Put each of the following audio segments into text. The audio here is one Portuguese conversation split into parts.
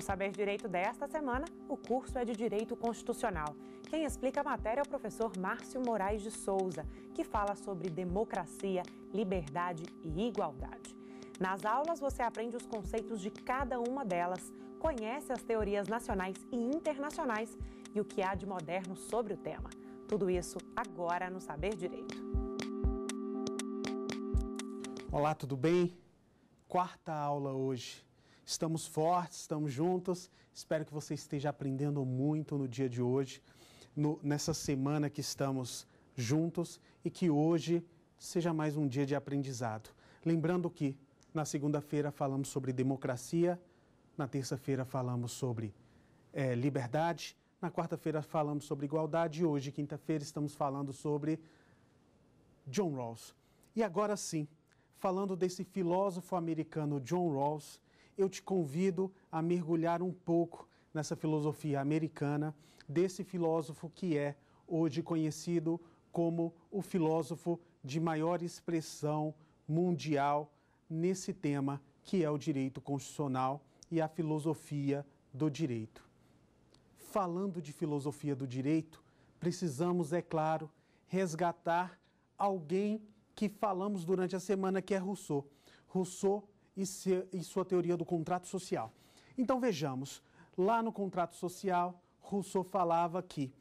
No Saber Direito desta semana, o curso é de Direito Constitucional. Quem explica a matéria é o professor Márcio Moraes de Souza, que fala sobre democracia, liberdade e igualdade. Nas aulas, você aprende os conceitos de cada uma delas, conhece as teorias nacionais e internacionais e o que há de moderno sobre o tema. Tudo isso agora no Saber Direito. Olá, tudo bem? Quarta aula hoje Estamos fortes, estamos juntos. Espero que você esteja aprendendo muito no dia de hoje, no, nessa semana que estamos juntos e que hoje seja mais um dia de aprendizado. Lembrando que na segunda-feira falamos sobre democracia, na terça-feira falamos sobre é, liberdade, na quarta-feira falamos sobre igualdade e hoje, quinta-feira, estamos falando sobre John Rawls. E agora sim, falando desse filósofo americano John Rawls, eu te convido a mergulhar um pouco nessa filosofia americana desse filósofo que é hoje conhecido como o filósofo de maior expressão mundial nesse tema que é o direito constitucional e a filosofia do direito. Falando de filosofia do direito, precisamos, é claro, resgatar alguém que falamos durante a semana que é Rousseau. Rousseau e, se, e sua teoria do contrato social. Então vejamos, lá no contrato social, Rousseau falava que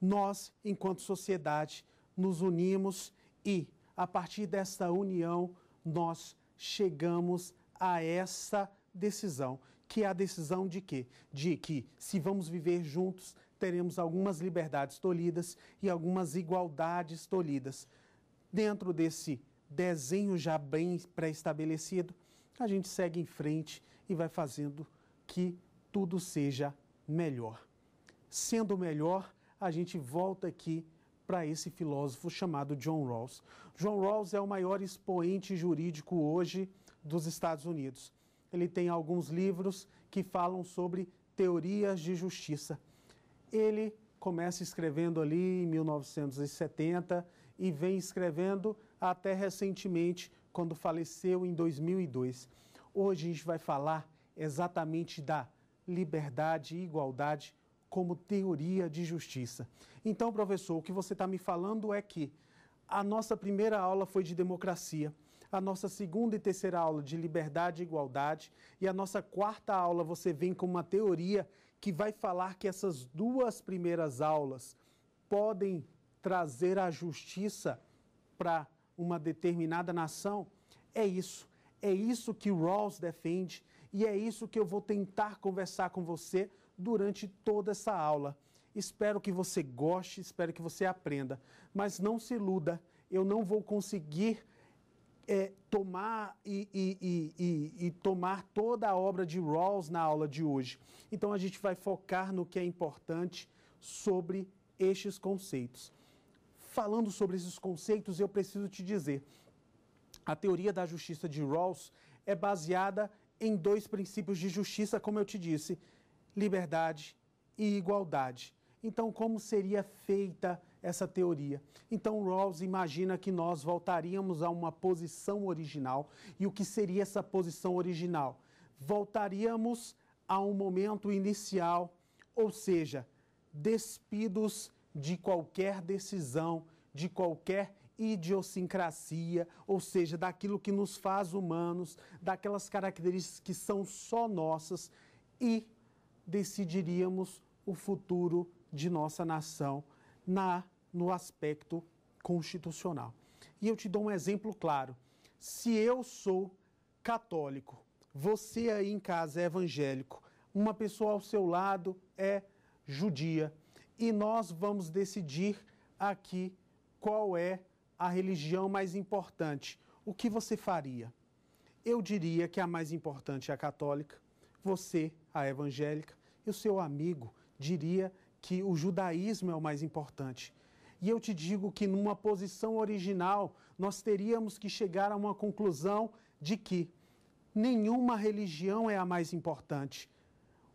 nós, enquanto sociedade, nos unimos e, a partir dessa união, nós chegamos a essa decisão, que é a decisão de quê? De que, se vamos viver juntos, teremos algumas liberdades tolhidas e algumas igualdades tolhidas. Dentro desse desenho já bem pré-estabelecido, a gente segue em frente e vai fazendo que tudo seja melhor. Sendo melhor, a gente volta aqui para esse filósofo chamado John Rawls. John Rawls é o maior expoente jurídico hoje dos Estados Unidos. Ele tem alguns livros que falam sobre teorias de justiça. Ele começa escrevendo ali em 1970 e vem escrevendo até recentemente quando faleceu em 2002. Hoje a gente vai falar exatamente da liberdade e igualdade como teoria de justiça. Então, professor, o que você está me falando é que a nossa primeira aula foi de democracia, a nossa segunda e terceira aula de liberdade e igualdade, e a nossa quarta aula você vem com uma teoria que vai falar que essas duas primeiras aulas podem trazer a justiça para uma determinada nação. É isso. É isso que Rawls defende e é isso que eu vou tentar conversar com você durante toda essa aula. Espero que você goste, espero que você aprenda, mas não se iluda, eu não vou conseguir é, tomar e, e, e, e, tomar toda a obra de Rawls na aula de hoje. Então a gente vai focar no que é importante sobre estes conceitos. Falando sobre esses conceitos, eu preciso te dizer: a teoria da justiça de Rawls é baseada em dois princípios de justiça, como eu te disse, liberdade e igualdade. Então, como seria feita essa teoria? Então, Rawls imagina que nós voltaríamos a uma posição original. E o que seria essa posição original? Voltaríamos a um momento inicial, ou seja, despidos de qualquer decisão, de qualquer idiosincrasia, ou seja, daquilo que nos faz humanos, daquelas características que são só nossas e decidiríamos o futuro de nossa nação na no aspecto constitucional. E eu te dou um exemplo claro. Se eu sou católico, você aí em casa é evangélico, uma pessoa ao seu lado é judia, e nós vamos decidir aqui qual é a religião mais importante. O que você faria? Eu diria que a mais importante é a católica, você, a evangélica, e o seu amigo diria que o judaísmo é o mais importante. E eu te digo que, numa posição original, nós teríamos que chegar a uma conclusão de que nenhuma religião é a mais importante.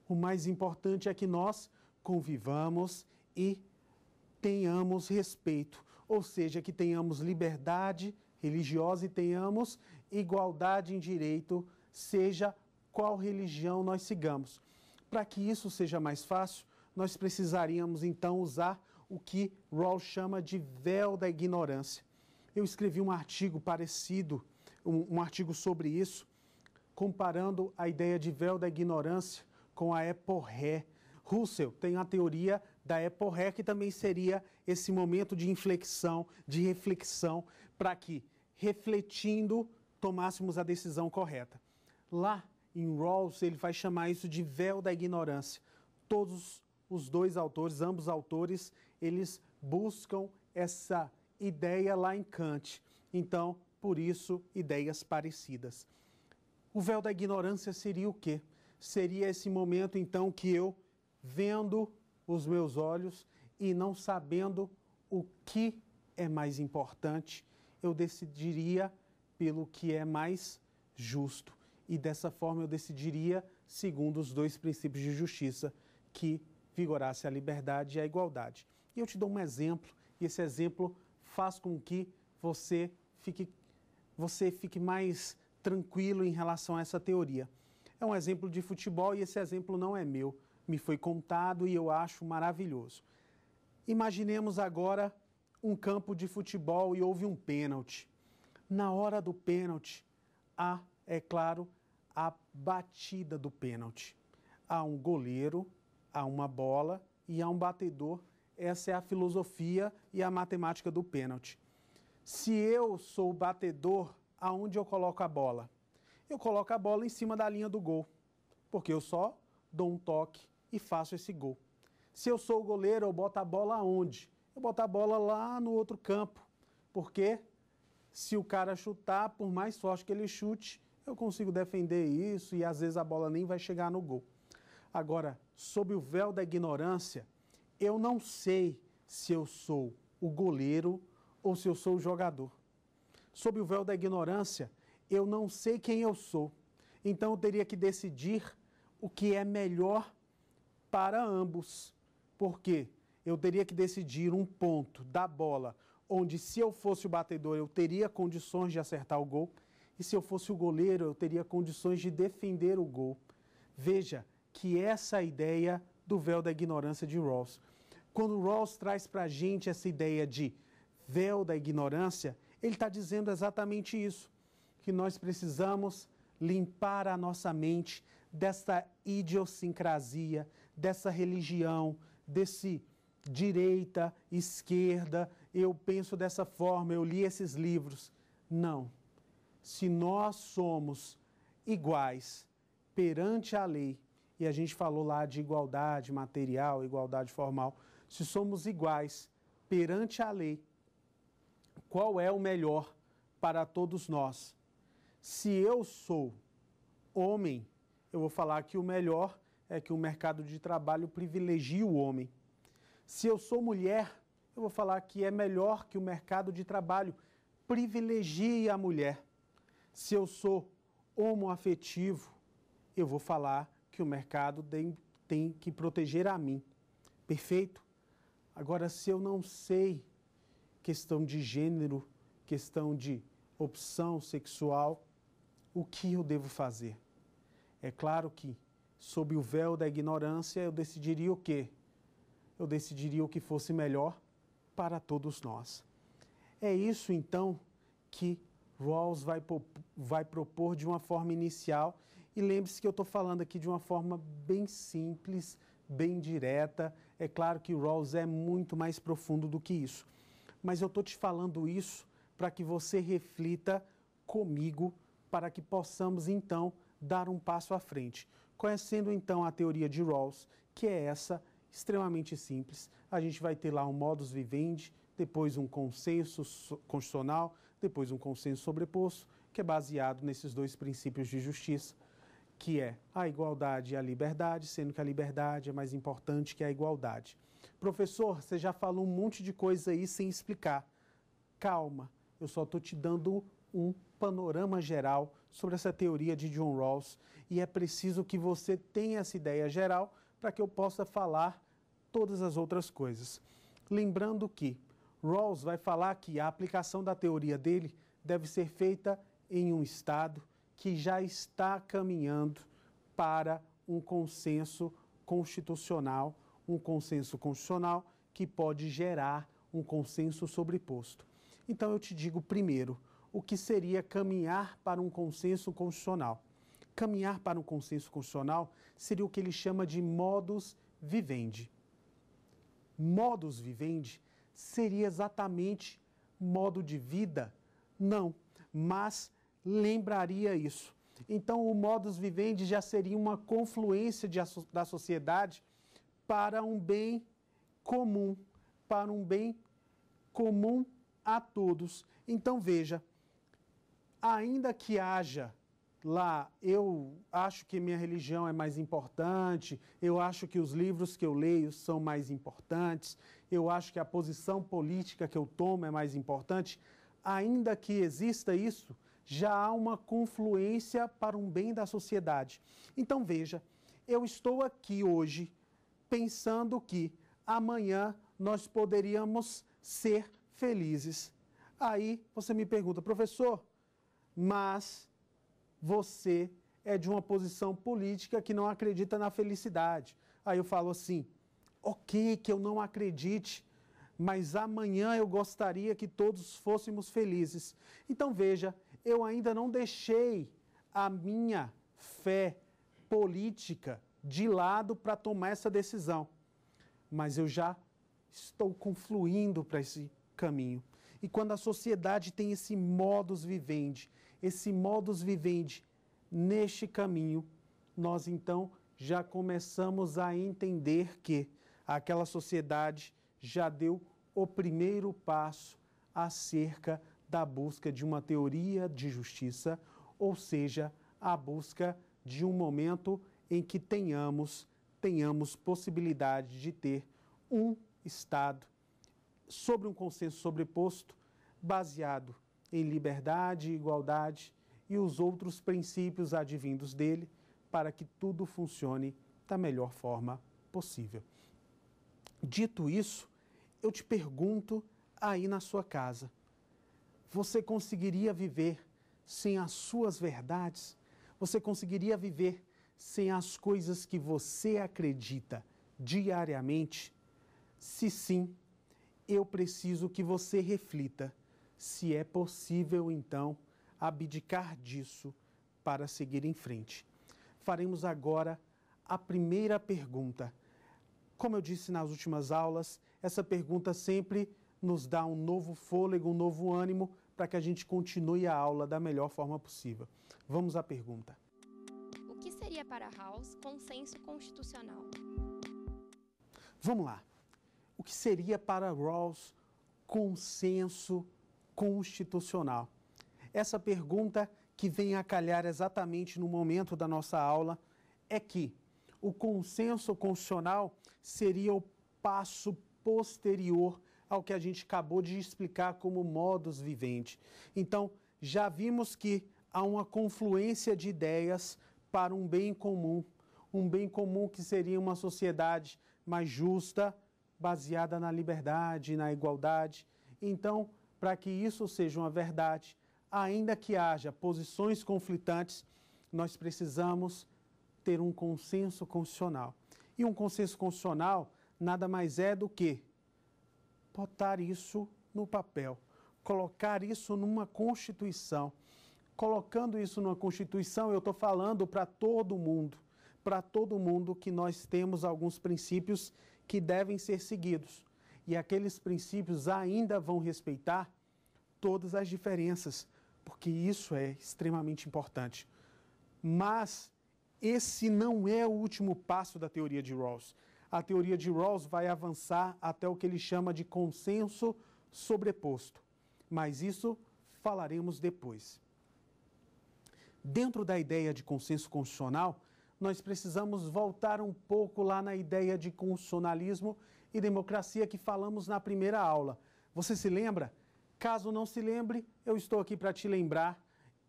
O mais importante é que nós convivamos e tenhamos respeito, ou seja, que tenhamos liberdade religiosa e tenhamos igualdade em direito, seja qual religião nós sigamos. Para que isso seja mais fácil, nós precisaríamos então usar o que Rawls chama de véu da ignorância. Eu escrevi um artigo parecido, um, um artigo sobre isso, comparando a ideia de véu da ignorância com a eporré. Russell tem a teoria da Apple que também seria esse momento de inflexão, de reflexão, para que, refletindo, tomássemos a decisão correta. Lá em Rawls, ele vai chamar isso de véu da ignorância. Todos os dois autores, ambos autores, eles buscam essa ideia lá em Kant. Então, por isso, ideias parecidas. O véu da ignorância seria o quê? Seria esse momento, então, que eu, vendo os meus olhos e não sabendo o que é mais importante, eu decidiria pelo que é mais justo. E dessa forma eu decidiria segundo os dois princípios de justiça que vigorasse a liberdade e a igualdade. E eu te dou um exemplo, e esse exemplo faz com que você fique, você fique mais tranquilo em relação a essa teoria. É um exemplo de futebol e esse exemplo não é meu me foi contado e eu acho maravilhoso. Imaginemos agora um campo de futebol e houve um pênalti. Na hora do pênalti, há, é claro, a batida do pênalti. Há um goleiro, há uma bola e há um batedor. Essa é a filosofia e a matemática do pênalti. Se eu sou o batedor, aonde eu coloco a bola? Eu coloco a bola em cima da linha do gol, porque eu só dou um toque e faço esse gol. Se eu sou o goleiro, eu boto a bola onde? Eu boto a bola lá no outro campo, porque se o cara chutar, por mais forte que ele chute, eu consigo defender isso e às vezes a bola nem vai chegar no gol. Agora, sob o véu da ignorância, eu não sei se eu sou o goleiro ou se eu sou o jogador. Sob o véu da ignorância, eu não sei quem eu sou. Então eu teria que decidir o que é melhor para ambos, porque eu teria que decidir um ponto da bola onde, se eu fosse o batedor, eu teria condições de acertar o gol, e se eu fosse o goleiro, eu teria condições de defender o gol. Veja que essa é ideia do véu da ignorância de Rawls. Quando Rawls traz para a gente essa ideia de véu da ignorância, ele está dizendo exatamente isso, que nós precisamos limpar a nossa mente dessa idiosincrasia, dessa religião, desse direita, esquerda, eu penso dessa forma, eu li esses livros. Não. Se nós somos iguais perante a lei, e a gente falou lá de igualdade material, igualdade formal, se somos iguais perante a lei, qual é o melhor para todos nós? Se eu sou homem, eu vou falar que o melhor é que o mercado de trabalho privilegia o homem. Se eu sou mulher, eu vou falar que é melhor que o mercado de trabalho privilegie a mulher. Se eu sou homoafetivo, eu vou falar que o mercado tem, que proteger a mim. Perfeito? Agora, se eu não sei questão de gênero, questão de opção sexual, o que eu devo fazer? É claro que sob o véu da ignorância, eu decidiria o quê? Eu decidiria o que fosse melhor para todos nós. É isso então que Rawls vai, vai propor de uma forma inicial. E lembre-se que eu estou falando aqui de uma forma bem simples, bem direta. É claro que Rawls é muito mais profundo do que isso. Mas eu estou te falando isso para que você reflita comigo, para que possamos então dar um passo à frente. Conhecendo então a teoria de Rawls, que é essa, extremamente simples, a gente vai ter lá um modus vivendi, depois um consenso constitucional, depois um consenso sobreposto, que é baseado nesses dois princípios de justiça, que é a igualdade e a liberdade, sendo que a liberdade é mais importante que a igualdade. Professor, você já falou um monte de coisa aí sem explicar. Calma, eu só estou te dando um panorama geral sobre essa teoria de John Rawls e é preciso que você tenha essa ideia geral para que eu possa falar todas as outras coisas. Lembrando que Rawls vai falar que a aplicação da teoria dele deve ser feita em um Estado que já está caminhando para um consenso constitucional, um consenso constitucional que pode gerar um consenso sobreposto. Então eu te digo primeiro, o que seria caminhar para um consenso constitucional. Caminhar para um consenso constitucional seria o que ele chama de modus vivendi. Modus vivendi seria exatamente modo de vida? Não, mas lembraria isso. Então, o modus vivendi já seria uma confluência de, da sociedade para um bem comum, para um bem comum a todos. Então, veja, ainda que haja lá, eu acho que minha religião é mais importante, eu acho que os livros que eu leio são mais importantes, eu acho que a posição política que eu tomo é mais importante, ainda que exista isso, já há uma confluência para um bem da sociedade. Então veja, eu estou aqui hoje pensando que amanhã nós poderíamos ser felizes. Aí você me pergunta, professor, mas você é de uma posição política que não acredita na felicidade. Aí eu falo assim: ok, que eu não acredite, mas amanhã eu gostaria que todos fôssemos felizes. Então veja, eu ainda não deixei a minha fé política de lado para tomar essa decisão, mas eu já estou confluindo para esse caminho. E quando a sociedade tem esse modus vivendi esse modus vivendi neste caminho, nós então já começamos a entender que aquela sociedade já deu o primeiro passo acerca da busca de uma teoria de justiça, ou seja, a busca de um momento em que tenhamos tenhamos possibilidade de ter um estado sobre um consenso sobreposto baseado em liberdade e igualdade e os outros princípios advindos dele, para que tudo funcione da melhor forma possível. Dito isso, eu te pergunto aí na sua casa: você conseguiria viver sem as suas verdades? Você conseguiria viver sem as coisas que você acredita diariamente? Se sim, eu preciso que você reflita se é possível, então, abdicar disso para seguir em frente. Faremos agora a primeira pergunta. Como eu disse nas últimas aulas, essa pergunta sempre nos dá um novo fôlego, um novo ânimo para que a gente continue a aula da melhor forma possível. Vamos à pergunta. O que seria para Rawls consenso constitucional? Vamos lá. O que seria para Rawls consenso constitucional? Essa pergunta, que vem a calhar exatamente no momento da nossa aula, é que o consenso constitucional seria o passo posterior ao que a gente acabou de explicar como modus vivendi. Então, já vimos que há uma confluência de ideias para um bem comum, um bem comum que seria uma sociedade mais justa, baseada na liberdade, na igualdade. Então, para que isso seja uma verdade, ainda que haja posições conflitantes, nós precisamos ter um consenso constitucional. E um consenso constitucional nada mais é do que botar isso no papel, colocar isso numa Constituição. Colocando isso numa Constituição, eu estou falando para todo mundo, para todo mundo que nós temos alguns princípios que devem ser seguidos e aqueles princípios ainda vão respeitar todas as diferenças, porque isso é extremamente importante. Mas esse não é o último passo da teoria de Rawls. A teoria de Rawls vai avançar até o que ele chama de consenso sobreposto, mas isso falaremos depois. Dentro da ideia de consenso constitucional, nós precisamos voltar um pouco lá na ideia de constitucionalismo e democracia que falamos na primeira aula. Você se lembra? Caso não se lembre, eu estou aqui para te lembrar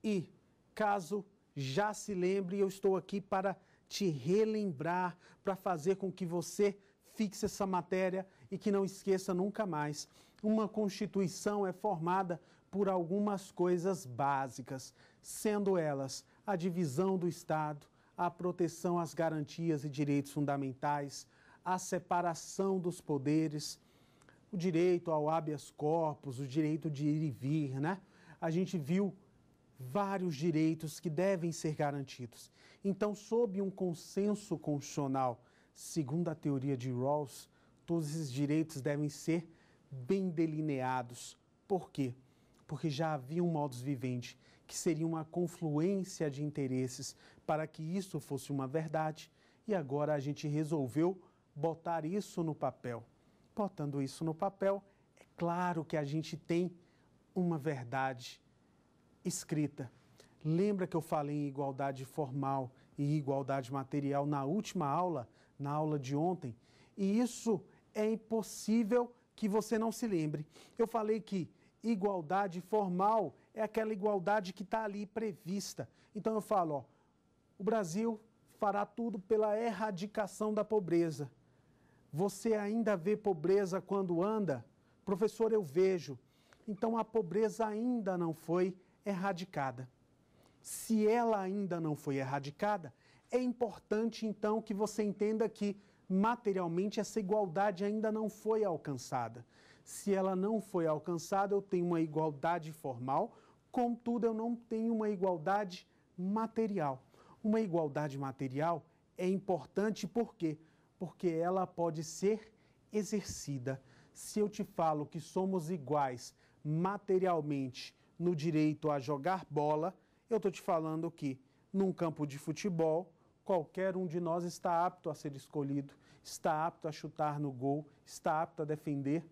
e caso já se lembre, eu estou aqui para te relembrar, para fazer com que você fixe essa matéria e que não esqueça nunca mais. Uma Constituição é formada por algumas coisas básicas, sendo elas a divisão do Estado, a proteção às garantias e direitos fundamentais, a separação dos poderes, o direito ao habeas corpus, o direito de ir e vir, né? A gente viu vários direitos que devem ser garantidos. Então, sob um consenso constitucional, segundo a teoria de Rawls, todos esses direitos devem ser bem delineados. Por quê? Porque já havia um modus vivendi, que seria uma confluência de interesses para que isso fosse uma verdade, e agora a gente resolveu botar isso no papel. Botando isso no papel, é claro que a gente tem uma verdade escrita. Lembra que eu falei em igualdade formal e igualdade material na última aula, na aula de ontem? E isso é impossível que você não se lembre. Eu falei que igualdade formal é aquela igualdade que está ali prevista. Então eu falo, ó, o Brasil fará tudo pela erradicação da pobreza. Você ainda vê pobreza quando anda? Professor, eu vejo. Então a pobreza ainda não foi erradicada. Se ela ainda não foi erradicada, é importante então que você entenda que materialmente essa igualdade ainda não foi alcançada. Se ela não foi alcançada, eu tenho uma igualdade formal, contudo, eu não tenho uma igualdade material. Uma igualdade material é importante porque quê? porque ela pode ser exercida. Se eu te falo que somos iguais materialmente no direito a jogar bola, eu estou te falando que num campo de futebol, qualquer um de nós está apto a ser escolhido, está apto a chutar no gol, está apto a defender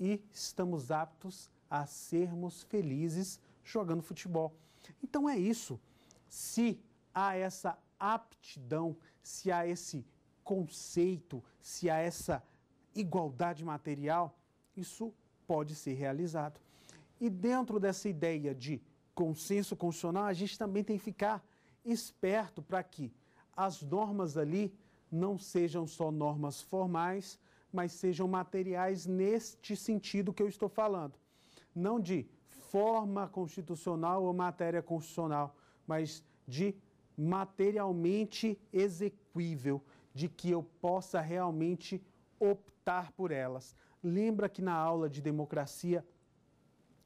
e estamos aptos a sermos felizes jogando futebol. Então é isso. Se há essa aptidão, se há esse conceito, se há essa igualdade material, isso pode ser realizado. E dentro dessa ideia de consenso constitucional, a gente também tem que ficar esperto para que as normas ali não sejam só normas formais, mas sejam materiais neste sentido que eu estou falando. Não de forma constitucional ou matéria constitucional, mas de materialmente execuível de que eu possa realmente optar por elas. Lembra que na aula de democracia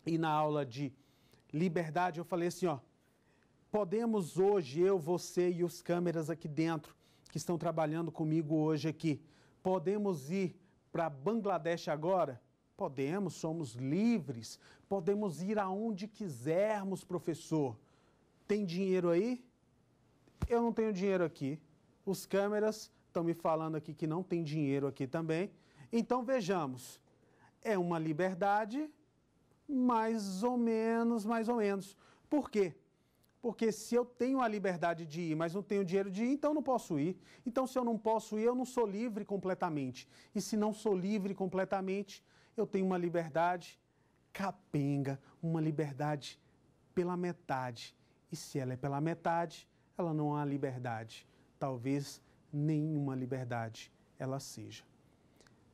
e na aula de liberdade eu falei assim, ó, podemos hoje eu, você e os câmeras aqui dentro que estão trabalhando comigo hoje aqui, podemos ir para Bangladesh agora? Podemos, somos livres, podemos ir aonde quisermos, professor. Tem dinheiro aí? Eu não tenho dinheiro aqui. Os câmeras Estão me falando aqui que não tem dinheiro aqui também. Então vejamos, é uma liberdade mais ou menos, mais ou menos. Por quê? Porque se eu tenho a liberdade de ir, mas não tenho dinheiro de ir, então não posso ir. Então, se eu não posso ir, eu não sou livre completamente. E se não sou livre completamente, eu tenho uma liberdade capenga, uma liberdade pela metade. E se ela é pela metade, ela não há liberdade. Talvez nenhuma liberdade ela seja.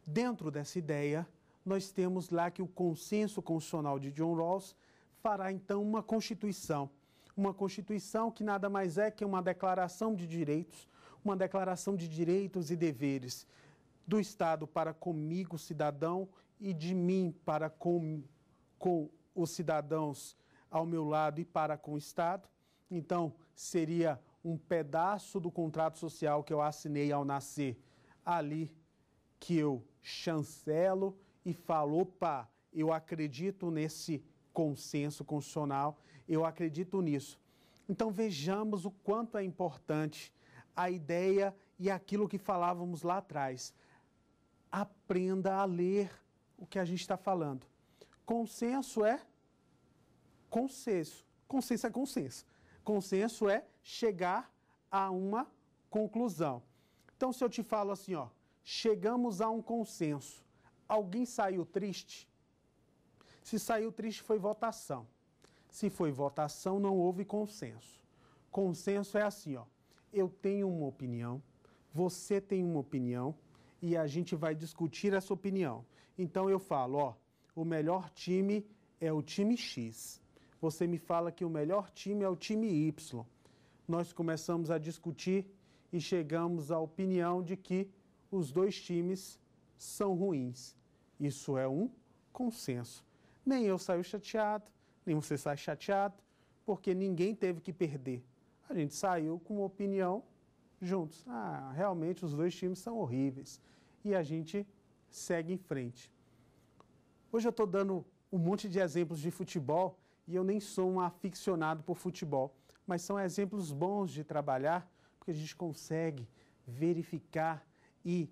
Dentro dessa ideia, nós temos lá que o consenso constitucional de John Rawls fará então uma constituição, uma constituição que nada mais é que uma declaração de direitos, uma declaração de direitos e deveres do Estado para comigo, cidadão, e de mim para com, com os cidadãos ao meu lado e para com o Estado. Então, seria um pedaço do contrato social que eu assinei ao nascer ali que eu chancelo e falo, opa, eu acredito nesse consenso constitucional, eu acredito nisso. Então vejamos o quanto é importante a ideia e aquilo que falávamos lá atrás. Aprenda a ler o que a gente está falando. Consenso é consenso. Consenso é consenso. Consenso é chegar a uma conclusão. Então, se eu te falo assim, ó, chegamos a um consenso, alguém saiu triste? Se saiu triste, foi votação. Se foi votação, não houve consenso. Consenso é assim, ó, eu tenho uma opinião, você tem uma opinião e a gente vai discutir essa opinião. Então eu falo, ó, o melhor time é o time X. Você me fala que o melhor time é o time Y. Nós começamos a discutir e chegamos à opinião de que os dois times são ruins. Isso é um consenso. Nem eu saio chateado, nem você sai chateado, porque ninguém teve que perder. A gente saiu com uma opinião juntos. Ah, realmente os dois times são horríveis. E a gente segue em frente. Hoje eu estou dando um monte de exemplos de futebol e eu nem sou um aficionado por futebol, mas são exemplos bons de trabalhar, porque a gente consegue verificar e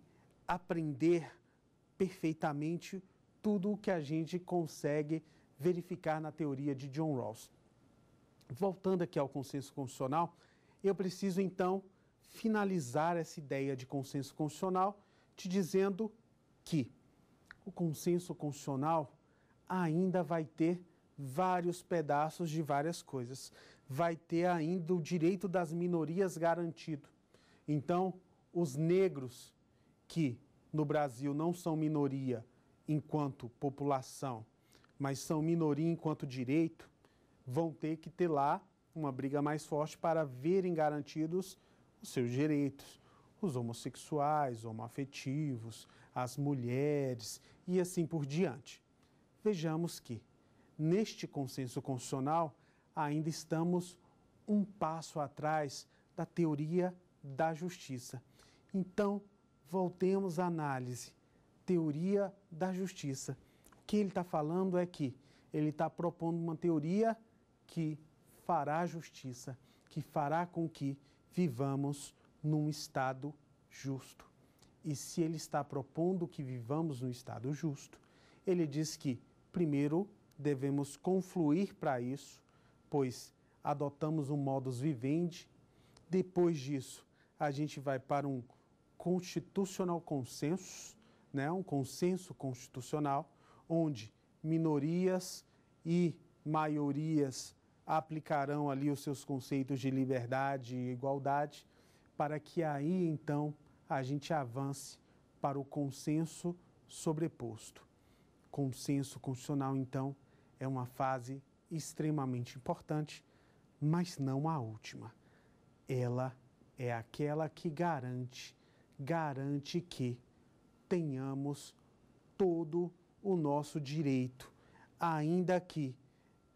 aprender perfeitamente tudo o que a gente consegue verificar na teoria de John Rawls. Voltando aqui ao consenso constitucional, eu preciso então finalizar essa ideia de consenso constitucional te dizendo que o consenso constitucional ainda vai ter vários pedaços de várias coisas. Vai ter ainda o direito das minorias garantido. Então, os negros que no Brasil não são minoria enquanto população, mas são minoria enquanto direito, vão ter que ter lá uma briga mais forte para verem garantidos os seus direitos. Os homossexuais, homoafetivos, as mulheres e assim por diante. Vejamos que neste consenso constitucional, ainda estamos um passo atrás da teoria da justiça. Então, voltemos à análise. Teoria da justiça. O que ele está falando é que ele está propondo uma teoria que fará justiça, que fará com que vivamos num Estado justo. E se ele está propondo que vivamos num Estado justo, ele diz que, primeiro, devemos confluir para isso, pois adotamos um modus vivendi. Depois disso, a gente vai para um constitucional consenso, né, um consenso constitucional, onde minorias e maiorias aplicarão ali os seus conceitos de liberdade e igualdade, para que aí então a gente avance para o consenso sobreposto consenso constitucional, então, é uma fase extremamente importante, mas não a última. Ela é aquela que garante, garante que tenhamos todo o nosso direito, ainda que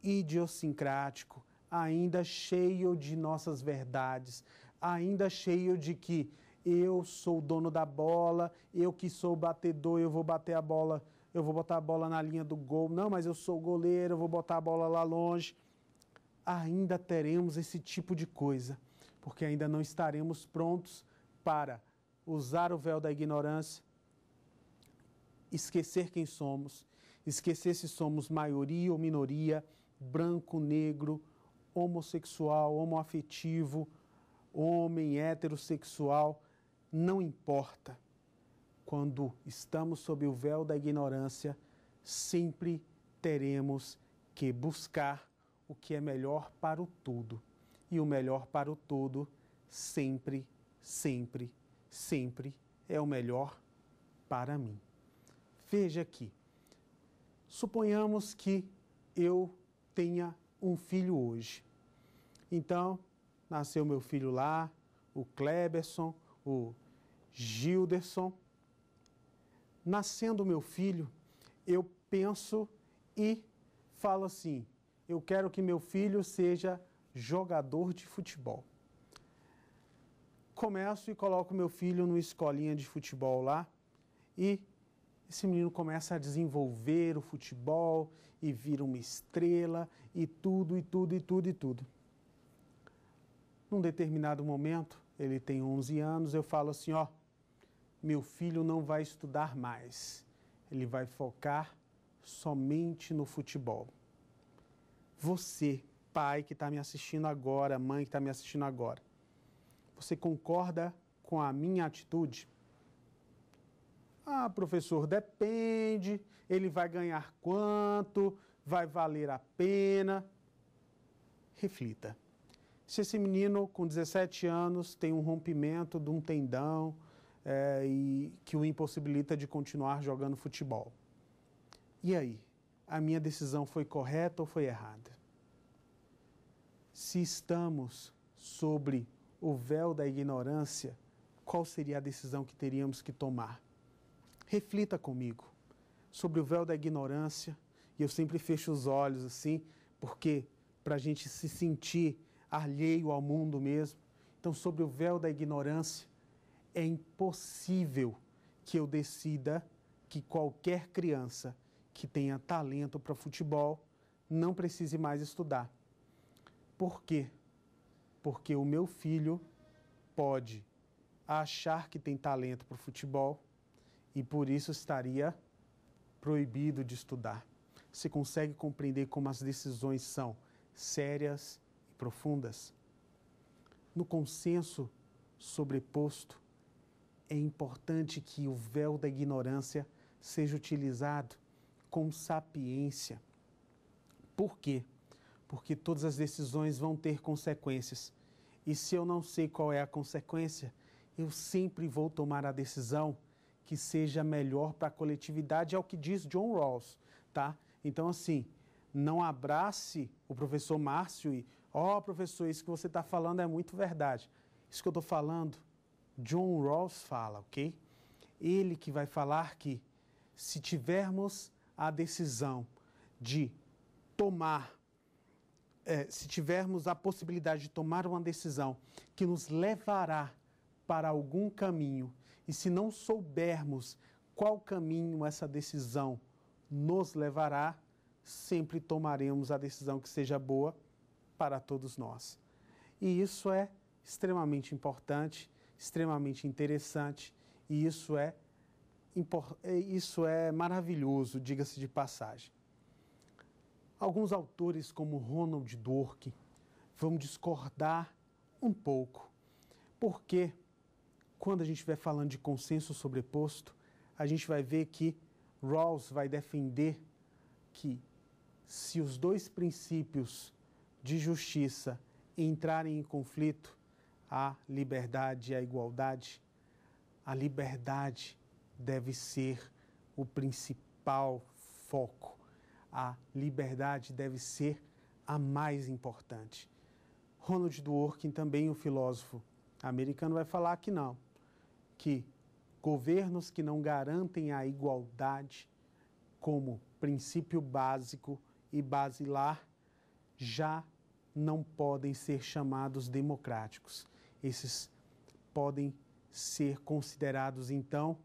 idiosincrático, ainda cheio de nossas verdades, ainda cheio de que eu sou o dono da bola, eu que sou o batedor, eu vou bater a bola eu vou botar a bola na linha do gol, não, mas eu sou goleiro, eu vou botar a bola lá longe. Ainda teremos esse tipo de coisa, porque ainda não estaremos prontos para usar o véu da ignorância, esquecer quem somos, esquecer se somos maioria ou minoria, branco, negro, homossexual, homoafetivo, homem, heterossexual, não importa quando estamos sob o véu da ignorância, sempre teremos que buscar o que é melhor para o todo. E o melhor para o todo sempre, sempre, sempre é o melhor para mim. Veja aqui. Suponhamos que eu tenha um filho hoje. Então, nasceu meu filho lá, o Kleberson, o Gilderson nascendo meu filho, eu penso e falo assim: eu quero que meu filho seja jogador de futebol. Começo e coloco meu filho numa escolinha de futebol lá e esse menino começa a desenvolver o futebol e vira uma estrela e tudo, e tudo, e tudo, e tudo. Num determinado momento, ele tem 11 anos, eu falo assim: ó, meu filho não vai estudar mais, ele vai focar somente no futebol. Você, pai que está me assistindo agora, mãe que está me assistindo agora, você concorda com a minha atitude? Ah, professor, depende, ele vai ganhar quanto, vai valer a pena? Reflita. Se esse menino com 17 anos tem um rompimento de um tendão, é, e que o impossibilita de continuar jogando futebol. E aí? A minha decisão foi correta ou foi errada? Se estamos sobre o véu da ignorância, qual seria a decisão que teríamos que tomar? Reflita comigo sobre o véu da ignorância, e eu sempre fecho os olhos assim, porque para a gente se sentir alheio ao mundo mesmo. Então, sobre o véu da ignorância, é impossível que eu decida que qualquer criança que tenha talento para futebol não precise mais estudar. Por quê? Porque o meu filho pode achar que tem talento para futebol e por isso estaria proibido de estudar. Você consegue compreender como as decisões são sérias e profundas? No consenso sobreposto é importante que o véu da ignorância seja utilizado com sapiência. Por quê? Porque todas as decisões vão ter consequências. E se eu não sei qual é a consequência, eu sempre vou tomar a decisão que seja melhor para a coletividade, é o que diz John Rawls, tá? Então, assim, não abrace o professor Márcio e, ó, oh, professor, isso que você está falando é muito verdade. Isso que eu estou falando John Rawls fala, ok? Ele que vai falar que se tivermos a decisão de tomar, é, se tivermos a possibilidade de tomar uma decisão que nos levará para algum caminho e se não soubermos qual caminho essa decisão nos levará, sempre tomaremos a decisão que seja boa para todos nós. E isso é extremamente importante extremamente interessante e isso é, é, isso é maravilhoso, diga-se de passagem. Alguns autores, como Ronald Dworkin, vão discordar um pouco, porque quando a gente estiver falando de consenso sobreposto, a gente vai ver que Rawls vai defender que se os dois princípios de justiça entrarem em conflito, a liberdade e a igualdade, a liberdade deve ser o principal foco. A liberdade deve ser a mais importante. Ronald Dworkin, também um filósofo americano, vai falar que não, que governos que não garantem a igualdade como princípio básico e basilar já não podem ser chamados democráticos esses podem ser considerados então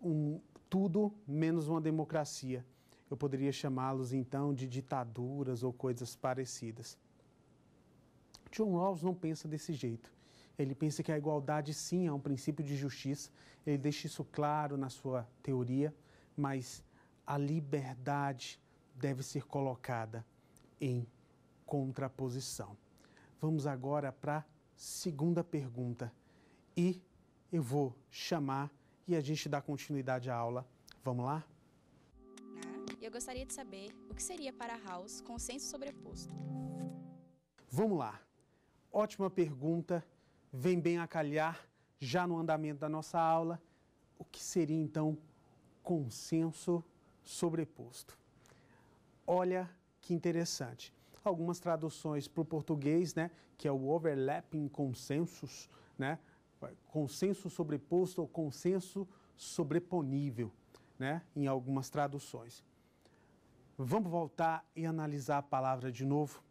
um, tudo menos uma democracia. Eu poderia chamá-los então de ditaduras ou coisas parecidas. John Rawls não pensa desse jeito. Ele pensa que a igualdade sim é um princípio de justiça, ele deixa isso claro na sua teoria, mas a liberdade deve ser colocada em contraposição. Vamos agora para segunda pergunta. E eu vou chamar e a gente dá continuidade à aula. Vamos lá? eu gostaria de saber o que seria para House consenso sobreposto. Vamos lá. Ótima pergunta. Vem bem a calhar já no andamento da nossa aula. O que seria então consenso sobreposto? Olha que interessante algumas traduções para o português, né, que é o overlapping consensus, né, consenso sobreposto ou consenso sobreponível, né, em algumas traduções. Vamos voltar e analisar a palavra de novo.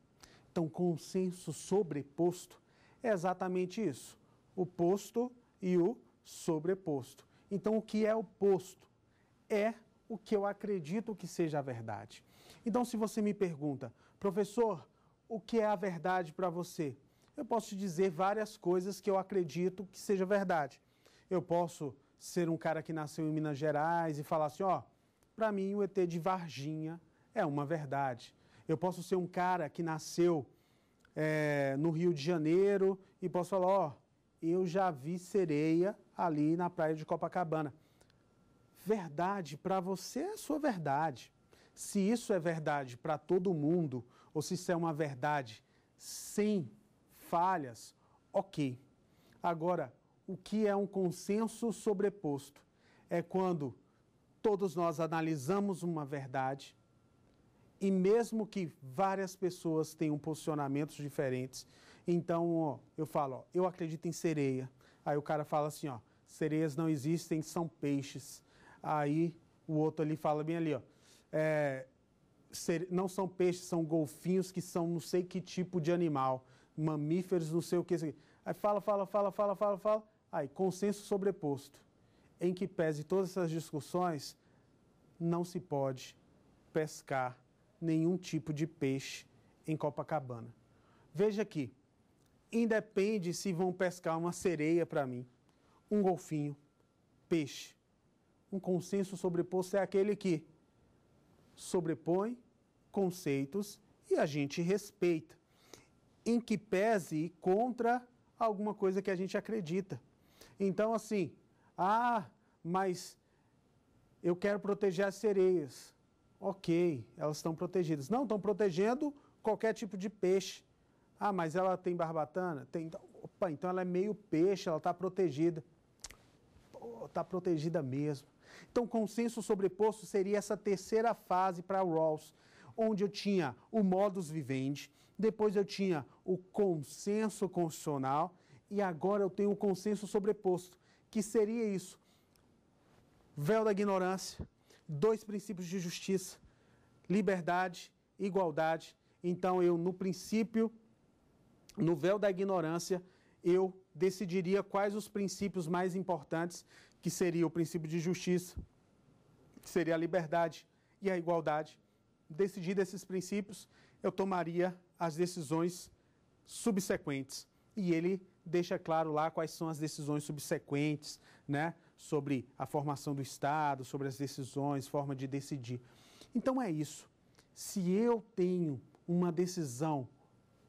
Então, consenso sobreposto é exatamente isso: o posto e o sobreposto. Então, o que é o posto? É o que eu acredito que seja a verdade. Então, se você me pergunta, Professor, o que é a verdade para você? Eu posso te dizer várias coisas que eu acredito que seja verdade. Eu posso ser um cara que nasceu em Minas Gerais e falar assim: ó, para mim o ET de Varginha é uma verdade. Eu posso ser um cara que nasceu é, no Rio de Janeiro e posso falar: ó, eu já vi sereia ali na praia de Copacabana. Verdade, para você é a sua verdade. Se isso é verdade para todo mundo, ou se isso é uma verdade sem falhas, ok. Agora, o que é um consenso sobreposto? É quando todos nós analisamos uma verdade e, mesmo que várias pessoas tenham posicionamentos diferentes, então ó, eu falo, ó, eu acredito em sereia. Aí o cara fala assim: ó, sereias não existem, são peixes. Aí o outro ali fala bem ali, ó, é, ser, não são peixes, são golfinhos que são não sei que tipo de animal, mamíferos, não sei o que. Aí fala, fala, fala, fala, fala, fala. Aí, consenso sobreposto. Em que pese todas essas discussões, não se pode pescar nenhum tipo de peixe em Copacabana. Veja aqui, independe se vão pescar uma sereia para mim, um golfinho, peixe. Um consenso sobreposto é aquele que sobrepõe conceitos e a gente respeita, em que pese e contra alguma coisa que a gente acredita. Então, assim, ah, mas eu quero proteger as sereias. Ok, elas estão protegidas. Não, estão protegendo qualquer tipo de peixe. Ah, mas ela tem barbatana? Tem. Opa, então ela é meio peixe, ela está protegida está protegida mesmo. Então, consenso sobreposto seria essa terceira fase para o Rawls, onde eu tinha o modus vivendi, depois eu tinha o consenso constitucional e agora eu tenho o consenso sobreposto, que seria isso: véu da ignorância, dois princípios de justiça, liberdade, igualdade. Então, eu, no princípio, no véu da ignorância, eu decidiria quais os princípios mais importantes que seria o princípio de justiça, que seria a liberdade e a igualdade. Decidido esses princípios, eu tomaria as decisões subsequentes. E ele deixa claro lá quais são as decisões subsequentes, né? Sobre a formação do Estado, sobre as decisões, forma de decidir. Então é isso. Se eu tenho uma decisão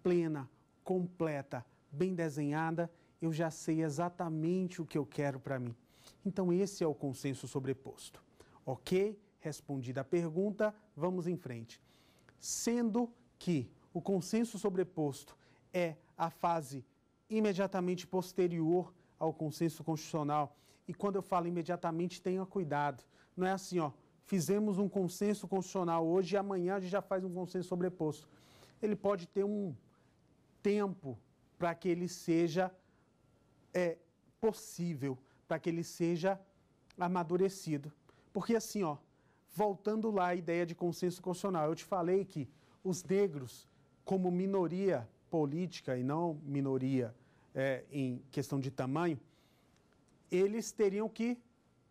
plena, completa, bem desenhada, eu já sei exatamente o que eu quero para mim. Então, esse é o consenso sobreposto. Ok? Respondida a pergunta, vamos em frente. Sendo que o consenso sobreposto é a fase imediatamente posterior ao consenso constitucional. E quando eu falo imediatamente, tenha cuidado. Não é assim, ó, fizemos um consenso constitucional hoje e amanhã a gente já faz um consenso sobreposto. Ele pode ter um tempo para que ele seja é, possível para que ele seja amadurecido. Porque assim, ó, voltando lá à ideia de consenso constitucional, eu te falei que os negros, como minoria política e não minoria é, em questão de tamanho, eles teriam que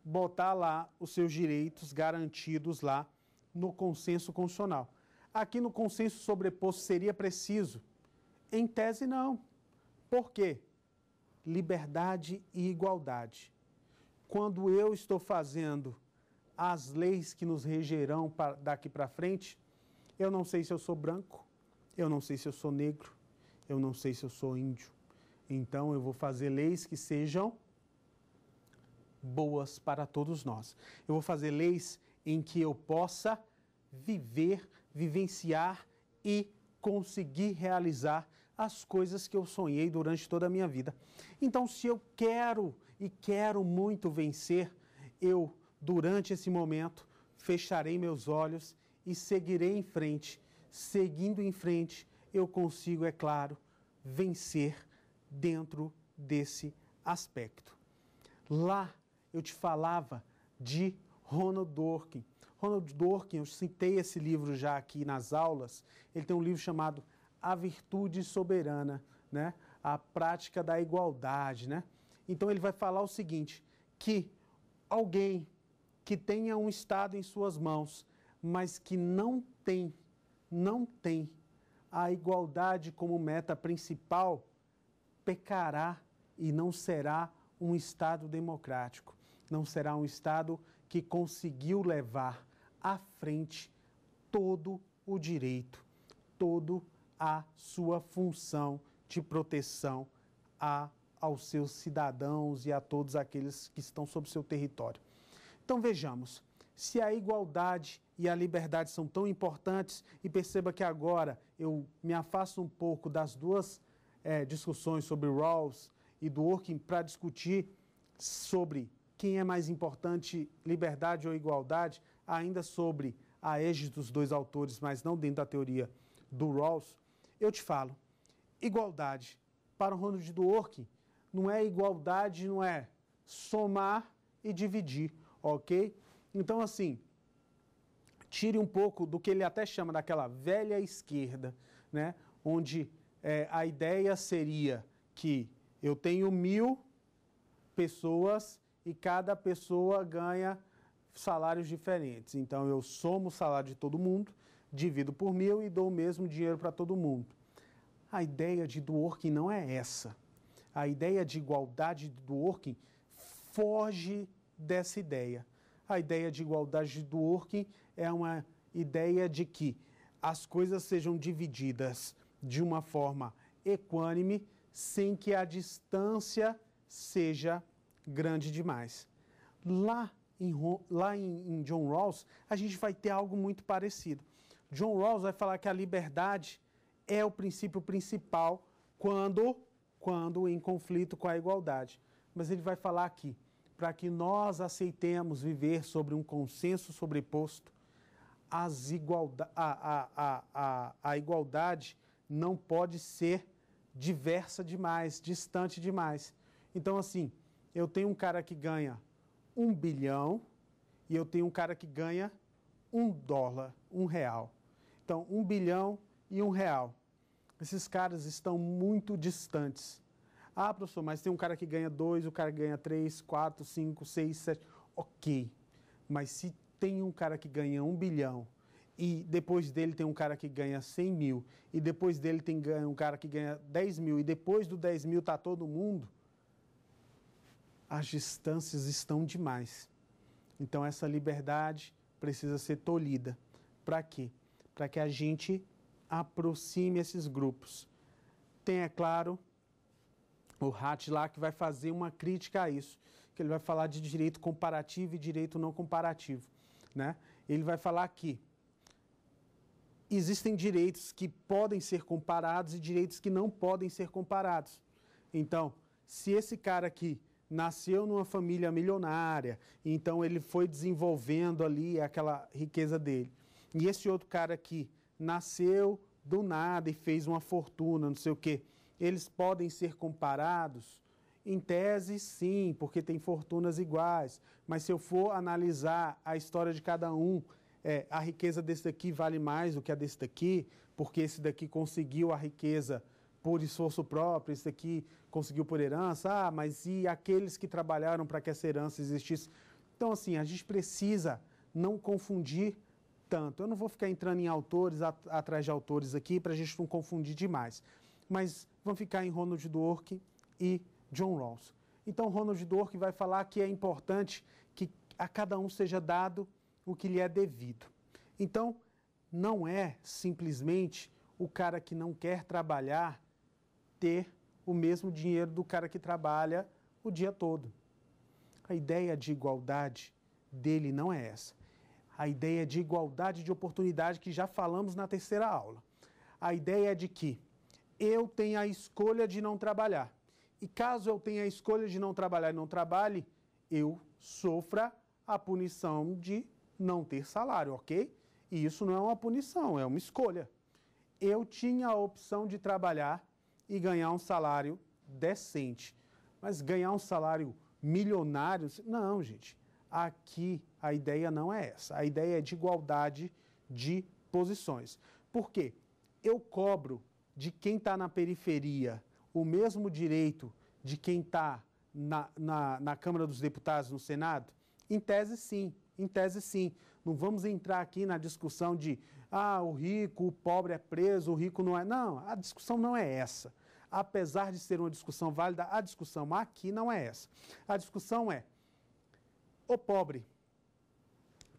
botar lá os seus direitos garantidos lá no consenso constitucional. Aqui no consenso sobreposto seria preciso? Em tese, não. Por quê? liberdade e igualdade. Quando eu estou fazendo as leis que nos regerão daqui para frente, eu não sei se eu sou branco, eu não sei se eu sou negro, eu não sei se eu sou índio. Então eu vou fazer leis que sejam boas para todos nós. Eu vou fazer leis em que eu possa viver, vivenciar e conseguir realizar as coisas que eu sonhei durante toda a minha vida. Então, se eu quero e quero muito vencer, eu, durante esse momento, fecharei meus olhos e seguirei em frente. Seguindo em frente, eu consigo, é claro, vencer dentro desse aspecto. Lá eu te falava de Ronald Dworkin. Ronald Dworkin, eu citei esse livro já aqui nas aulas, ele tem um livro chamado a virtude soberana, né? a prática da igualdade. Né? Então ele vai falar o seguinte: que alguém que tenha um Estado em suas mãos, mas que não tem, não tem a igualdade como meta principal, pecará e não será um Estado democrático, não será um Estado que conseguiu levar à frente todo o direito, todo a sua função de proteção a, aos seus cidadãos e a todos aqueles que estão sob seu território. Então vejamos, se a igualdade e a liberdade são tão importantes, e perceba que agora eu me afasto um pouco das duas é, discussões sobre Rawls e do Orkin para discutir sobre quem é mais importante, liberdade ou igualdade, ainda sobre a égide dos dois autores, mas não dentro da teoria do Rawls, eu te falo, igualdade para o Ronald Dworkin não é igualdade, não é somar e dividir, ok? Então, assim, tire um pouco do que ele até chama daquela velha esquerda, né? Onde é, a ideia seria que eu tenho mil pessoas e cada pessoa ganha salários diferentes. Então eu somo o salário de todo mundo divido por mil e dou o mesmo dinheiro para todo mundo. A ideia de Dworkin não é essa. A ideia de igualdade de Dworkin foge dessa ideia. A ideia de igualdade de Dworkin é uma ideia de que as coisas sejam divididas de uma forma equânime, sem que a distância seja grande demais. Lá em, lá em, em John Rawls, a gente vai ter algo muito parecido. John Rawls vai falar que a liberdade é o princípio principal quando, quando em conflito com a igualdade. Mas ele vai falar aqui, para que nós aceitemos viver sobre um consenso sobreposto, as igualda a, a, a, a igualdade não pode ser diversa demais, distante demais. Então, assim, eu tenho um cara que ganha um bilhão e eu tenho um cara que ganha um dólar, um real custam um bilhão e um real. Esses caras estão muito distantes. Ah, professor, mas tem um cara que ganha dois, o cara que ganha três, quatro, cinco, seis, sete. Ok. Mas se tem um cara que ganha um bilhão e depois dele tem um cara que ganha cem mil e depois dele tem um cara que ganha dez mil e depois do dez mil tá todo mundo, as distâncias estão demais. Então essa liberdade precisa ser tolhida. Para quê? para que a gente aproxime esses grupos. Tem, é claro, o Hatch lá que vai fazer uma crítica a isso, que ele vai falar de direito comparativo e direito não comparativo. Né? Ele vai falar que existem direitos que podem ser comparados e direitos que não podem ser comparados. Então, se esse cara aqui nasceu numa família milionária, então ele foi desenvolvendo ali aquela riqueza dele. E esse outro cara aqui nasceu do nada e fez uma fortuna, não sei o quê. Eles podem ser comparados? Em tese, sim, porque tem fortunas iguais. Mas se eu for analisar a história de cada um, é, a riqueza desse daqui vale mais do que a desse daqui, porque esse daqui conseguiu a riqueza por esforço próprio, esse daqui conseguiu por herança, ah, mas e aqueles que trabalharam para que essa herança existisse? Então, assim, a gente precisa não confundir tanto. Eu não vou ficar entrando em autores, at atrás de autores aqui, para a gente não confundir demais. Mas vão ficar em Ronald Dworkin e John Rawls. Então, Ronald Dworkin vai falar que é importante que a cada um seja dado o que lhe é devido. Então, não é simplesmente o cara que não quer trabalhar ter o mesmo dinheiro do cara que trabalha o dia todo. A ideia de igualdade dele não é essa a ideia de igualdade de oportunidade que já falamos na terceira aula. A ideia é de que eu tenho a escolha de não trabalhar. E caso eu tenha a escolha de não trabalhar e não trabalhe, eu sofra a punição de não ter salário, ok? E isso não é uma punição, é uma escolha. Eu tinha a opção de trabalhar e ganhar um salário decente. Mas ganhar um salário milionário, não, gente. Aqui a ideia não é essa. A ideia é de igualdade de posições. Por quê? Eu cobro de quem está na periferia o mesmo direito de quem está na, na, na, Câmara dos Deputados, no Senado? Em tese, sim. Em tese, sim. Não vamos entrar aqui na discussão de ah, o rico, o pobre é preso, o rico não é. Não, a discussão não é essa. Apesar de ser uma discussão válida, a discussão aqui não é essa. A discussão é o pobre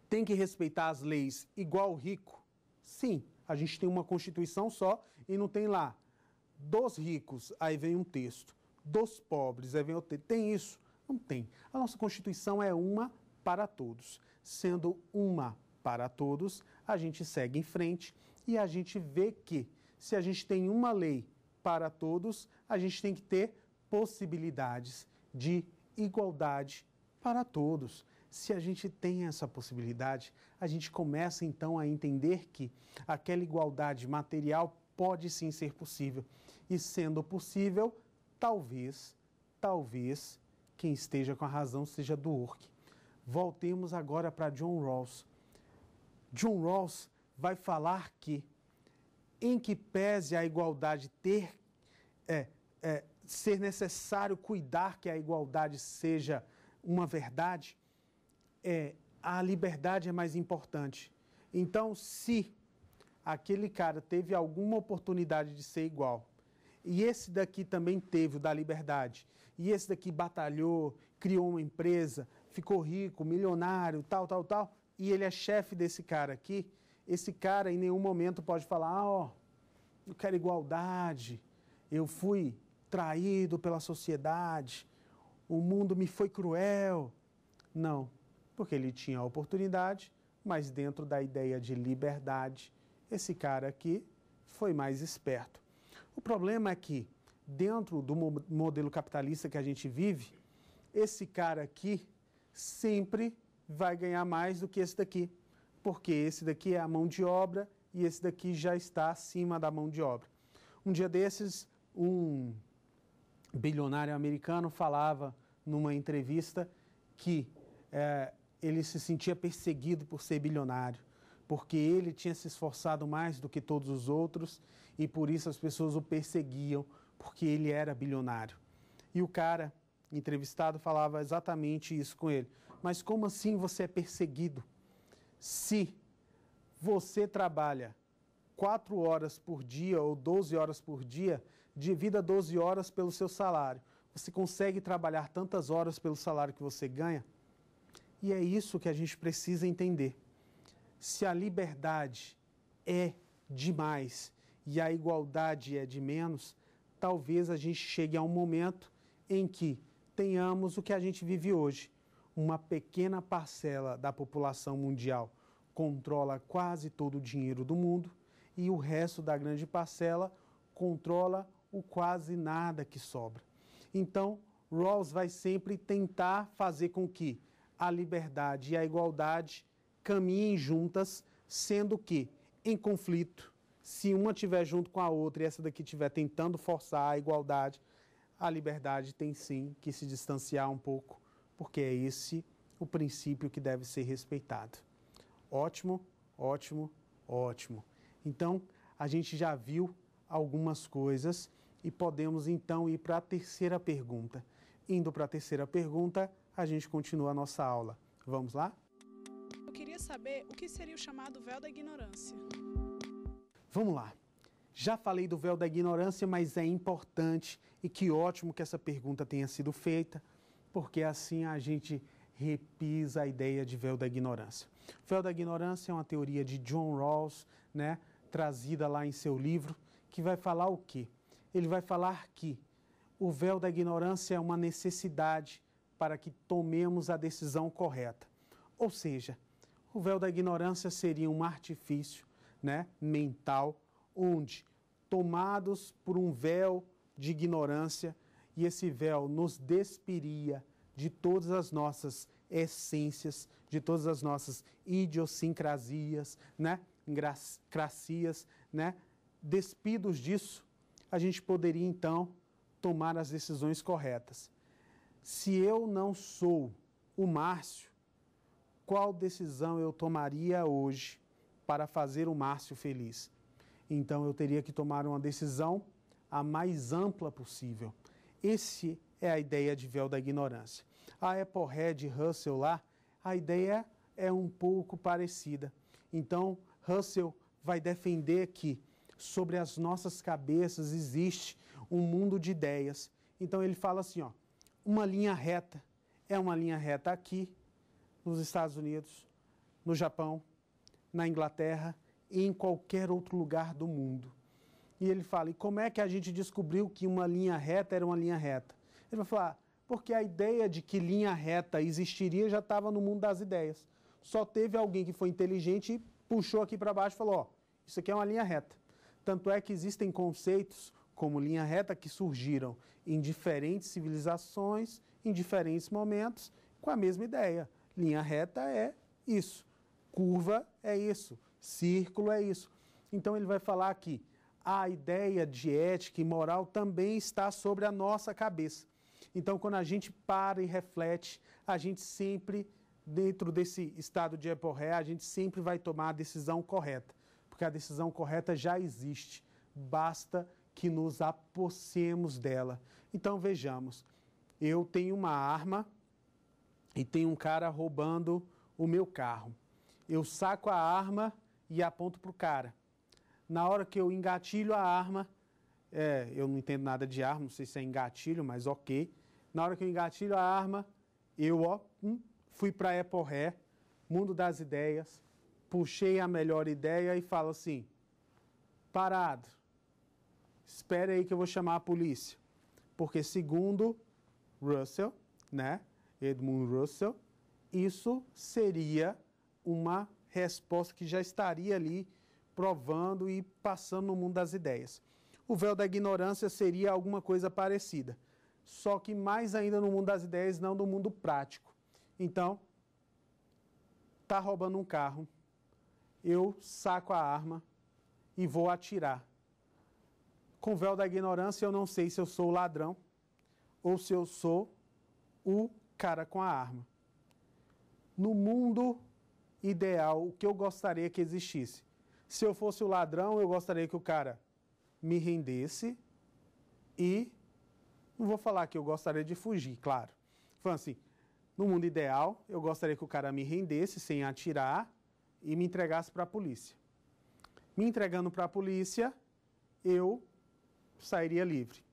tem que respeitar as leis igual o rico? Sim, a gente tem uma Constituição só e não tem lá dos ricos, aí vem um texto, dos pobres, aí vem outro texto. Tem isso? Não tem. A nossa Constituição é uma para todos. Sendo uma para todos, a gente segue em frente e a gente vê que se a gente tem uma lei para todos, a gente tem que ter possibilidades de igualdade para todos. Se a gente tem essa possibilidade, a gente começa então a entender que aquela igualdade material pode sim ser possível. E sendo possível, talvez, talvez, quem esteja com a razão seja do Dworkin. Voltemos agora para John Rawls. John Rawls vai falar que, em que pese a igualdade ter, é, é, ser necessário cuidar que a igualdade seja uma verdade, é a liberdade é mais importante. Então, se aquele cara teve alguma oportunidade de ser igual, e esse daqui também teve o da liberdade, e esse daqui batalhou, criou uma empresa, ficou rico, milionário, tal, tal, tal, e ele é chefe desse cara aqui, esse cara em nenhum momento pode falar, ah, ó, eu quero igualdade, eu fui traído pela sociedade, o mundo me foi cruel. Não, porque ele tinha a oportunidade, mas dentro da ideia de liberdade, esse cara aqui foi mais esperto. O problema é que, dentro do modelo capitalista que a gente vive, esse cara aqui sempre vai ganhar mais do que esse daqui, porque esse daqui é a mão de obra e esse daqui já está acima da mão de obra. Um dia desses, um bilionário americano falava numa entrevista que é, ele se sentia perseguido por ser bilionário, porque ele tinha se esforçado mais do que todos os outros e por isso as pessoas o perseguiam, porque ele era bilionário. E o cara entrevistado falava exatamente isso com ele. Mas como assim você é perseguido? Se você trabalha quatro horas por dia ou 12 horas por dia, divida 12 horas pelo seu salário. Você consegue trabalhar tantas horas pelo salário que você ganha? E é isso que a gente precisa entender. Se a liberdade é demais e a igualdade é de menos, talvez a gente chegue a um momento em que tenhamos o que a gente vive hoje. Uma pequena parcela da população mundial controla quase todo o dinheiro do mundo e o resto da grande parcela controla o quase nada que sobra. Então, Rawls vai sempre tentar fazer com que a liberdade e a igualdade caminhem juntas, sendo que, em conflito, se uma tiver junto com a outra e essa daqui tiver tentando forçar a igualdade, a liberdade tem sim que se distanciar um pouco, porque é esse o princípio que deve ser respeitado. Ótimo, ótimo, ótimo. Então, a gente já viu algumas coisas e podemos então ir para a terceira pergunta. Indo para a terceira pergunta, a gente continua a nossa aula. Vamos lá? Eu queria saber o que seria o chamado véu da ignorância. Vamos lá. Já falei do véu da ignorância, mas é importante e que ótimo que essa pergunta tenha sido feita, porque assim a gente repisa a ideia de véu da ignorância. O véu da ignorância é uma teoria de John Rawls, né, trazida lá em seu livro, que vai falar o quê? ele vai falar que o véu da ignorância é uma necessidade para que tomemos a decisão correta. Ou seja, o véu da ignorância seria um artifício né, mental, onde, tomados por um véu de ignorância, e esse véu nos despiria de todas as nossas essências, de todas as nossas idiosincrasias, né, cracias, né, despidos disso, a gente poderia então tomar as decisões corretas. Se eu não sou o Márcio, qual decisão eu tomaria hoje para fazer o Márcio feliz? Então eu teria que tomar uma decisão a mais ampla possível. Esse é a ideia de véu da ignorância. A Applehead e Russell lá, a ideia é um pouco parecida. Então, Russell vai defender que sobre as nossas cabeças existe um mundo de ideias. Então ele fala assim, ó, uma linha reta é uma linha reta aqui nos Estados Unidos, no Japão, na Inglaterra e em qualquer outro lugar do mundo. E ele fala: "E como é que a gente descobriu que uma linha reta era uma linha reta?" Ele vai falar: "Porque a ideia de que linha reta existiria já estava no mundo das ideias. Só teve alguém que foi inteligente e puxou aqui para baixo e falou: ó, isso aqui é uma linha reta." Tanto é que existem conceitos como linha reta que surgiram em diferentes civilizações, em diferentes momentos, com a mesma ideia. Linha reta é isso, curva é isso, círculo é isso. Então ele vai falar que a ideia de ética e moral também está sobre a nossa cabeça. Então, quando a gente para e reflete, a gente sempre, dentro desse estado de eporré, a gente sempre vai tomar a decisão correta que a decisão correta já existe, basta que nos apossemos dela. Então vejamos, eu tenho uma arma e tem um cara roubando o meu carro. Eu saco a arma e aponto para o cara. Na hora que eu engatilho a arma, é, eu não entendo nada de arma, não sei se é engatilho, mas ok. Na hora que eu engatilho a arma, eu ó, hum, fui para Apple Ré, mundo das ideias, puxei a melhor ideia e falo assim: parado, espere aí que eu vou chamar a polícia. Porque, segundo Russell, né, Edmund Russell, isso seria uma resposta que já estaria ali provando e passando no mundo das ideias. O véu da ignorância seria alguma coisa parecida, só que mais ainda no mundo das ideias, não no mundo prático. Então, tá roubando um carro, eu saco a arma e vou atirar. Com véu da ignorância, eu não sei se eu sou o ladrão ou se eu sou o cara com a arma. No mundo ideal, o que eu gostaria que existisse? Se eu fosse o ladrão, eu gostaria que o cara me rendesse e. Não vou falar que eu gostaria de fugir, claro. Falando assim, no mundo ideal, eu gostaria que o cara me rendesse sem atirar e me entregasse para a polícia. Me entregando para a polícia, eu sairia livre.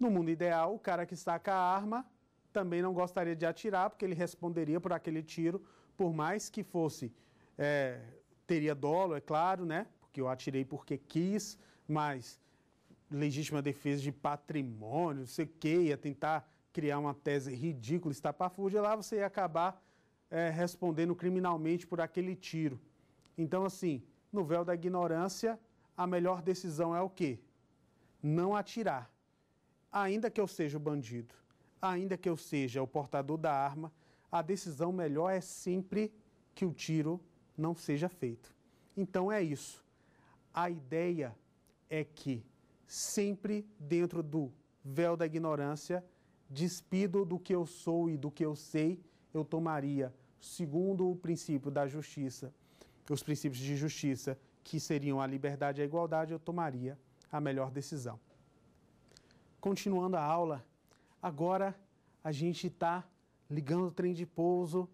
No mundo ideal, o cara que está com a arma também não gostaria de atirar, porque ele responderia por aquele tiro, por mais que fosse. É, teria dolo, é claro, né? Porque eu atirei porque quis, mas legítima defesa de patrimônio, não sei o que, ia tentar criar uma tese ridícula, estapafúrdia, lá você ia acabar é, respondendo criminalmente por aquele tiro. Então, assim, no véu da ignorância, a melhor decisão é o quê? Não atirar. Ainda que eu seja o bandido, ainda que eu seja o portador da arma, a decisão melhor é sempre que o tiro não seja feito. Então é isso. A ideia é que sempre dentro do véu da ignorância, despido do que eu sou e do que eu sei, eu tomaria, segundo o princípio da justiça, os princípios de justiça, que seriam a liberdade e a igualdade, eu tomaria a melhor decisão. Continuando a aula, agora a gente está ligando o trem de pouso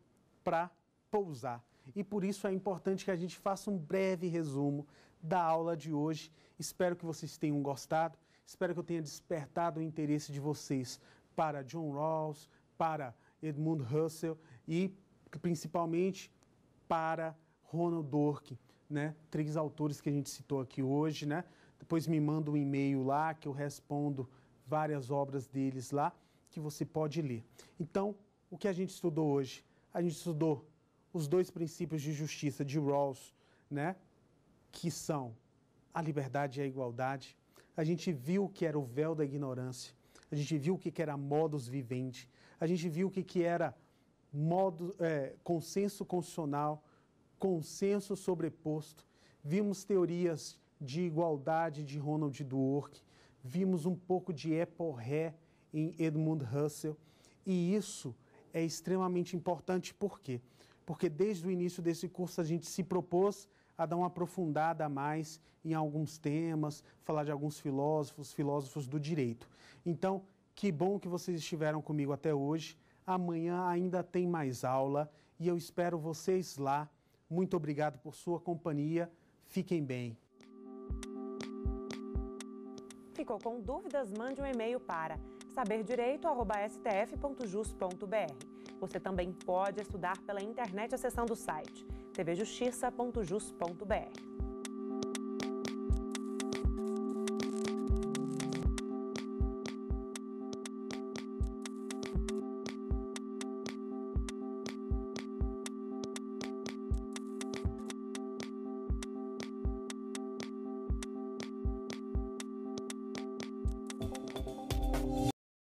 para pousar. E por isso é importante que a gente faça um breve resumo da aula de hoje. Espero que vocês tenham gostado, espero que eu tenha despertado o interesse de vocês para John Rawls, para Edmund Husserl e principalmente para Ronald Dworkin, né? Três autores que a gente citou aqui hoje, né? Depois me manda um e-mail lá que eu respondo várias obras deles lá que você pode ler. Então, o que a gente estudou hoje? A gente estudou os dois princípios de justiça de Rawls, né? Que são a liberdade e a igualdade. A gente viu o que era o véu da ignorância a gente viu o que, era modus vivendi, a gente viu o que, que era modo, é, consenso constitucional, consenso sobreposto, vimos teorias de igualdade de Ronald Dworkin, vimos um pouco de éporré em Edmund Husserl, e isso é extremamente importante por quê? Porque desde o início desse curso a gente se propôs a dar uma aprofundada a mais em alguns temas, falar de alguns filósofos, filósofos do direito. Então, que bom que vocês estiveram comigo até hoje. Amanhã ainda tem mais aula e eu espero vocês lá. Muito obrigado por sua companhia. Fiquem bem. Ficou com dúvidas? Mande um e-mail para saberdireito.stf.jus.br. Você também pode estudar pela internet acessando o site tvjustiça.jus.br.